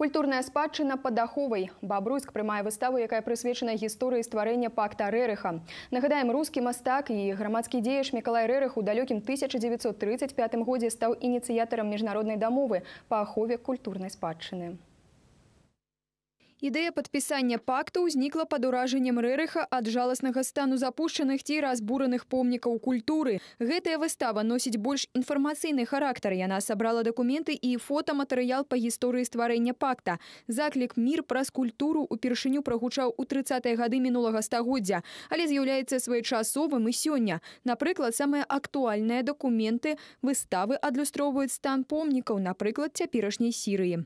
культурная спадчына падаховай бабруйск прымае выставу якая прысвечана гісторыі стварэння пакта рэрыха нагадаем рускі мастак і грамадскі дзеяш міколай рэрых у далёкім 1935 годзе стаў ініцыятарам міжнароднай дамовы па ахове культурнай спадчыны у Ідэя падпісання пакту ўзнікла пад уражаннем рэрыха ад жаласнага стану запушчаных ці разбураных помнікаў культуры. Гэтая выстава носіць больш інфармацыйны характар. Яна сабрала дакументы і фотаматэрыял па гісторыі стварэння пакта. Заклік мір праз культуру ўпершыню прагучаў у 30 гады мінулага стагоддзя, але з'яўляецца своечасовым і сёння. Напрыклад, самыя актуальныя дакументы выставы адлюстроўваюць стан помнікаў, напрыклад, цяперашняй сірыі.